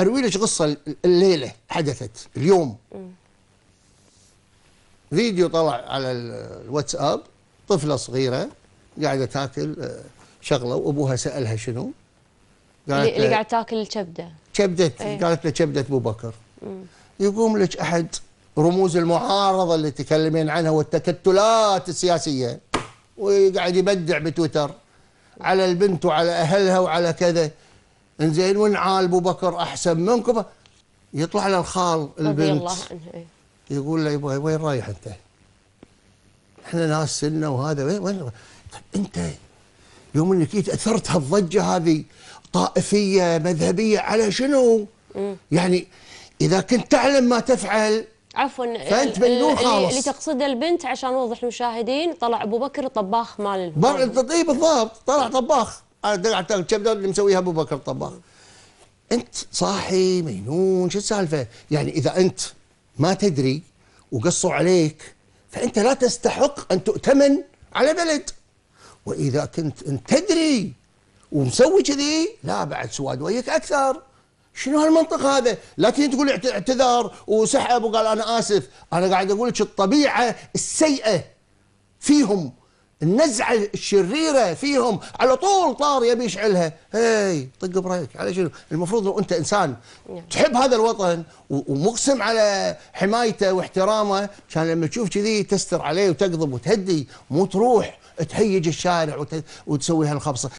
اروي لك قصه الليله حدثت اليوم فيديو طلع على الواتساب طفله صغيره قاعده تاكل آه، شغله وابوها سالها شنو؟ قالت اللي قاعد تاكل كبده كبده إيه. قالت له كبده ابو بكر يقوم لك احد رموز المعارضه اللي تكلمين عنها والتكتلات السياسيه ويقعد يبدع بتويتر على البنت وعلى اهلها وعلى كذا انزين ونعال ابو بكر احسن منكم يطلع له الخال البنت الله إيه. يقول له يبغى وين رايح انت؟ احنا ناس سنه وهذا وين وين طيب، انت يوم انك اثرت هالضجه هذه طائفيه مذهبيه على شنو؟ مم. يعني اذا كنت تعلم ما تفعل عفوا فانت مجنون خالص اللي تقصده البنت عشان اوضح للمشاهدين طلع ابو بكر طباخ مال اي بالضبط طلع طباخ انا درعة كم اللي مسويها ابو بكر الطباخ انت صاحي مجنون شو السالفه؟ يعني اذا انت ما تدري وقصوا عليك فانت لا تستحق ان تؤتمن على بلد واذا كنت انت تدري ومسوي كذي لا بعد سواد ويك اكثر شنو هالمنطق هذا؟ لا تجي تقول اعتذر وسحب وقال انا اسف، انا قاعد اقول لك الطبيعه السيئه فيهم النزعة الشريرة فيهم على طول طار يبي يشعلها هاي طق برايك على شنو المفروض لو أنت إنسان نعم. تحب هذا الوطن ومقسم على حمايته واحترامه كان لما تشوف كذي تستر عليه وتقضب وتهدي مو تروح تهيج الشارع وتسوي هالخبصة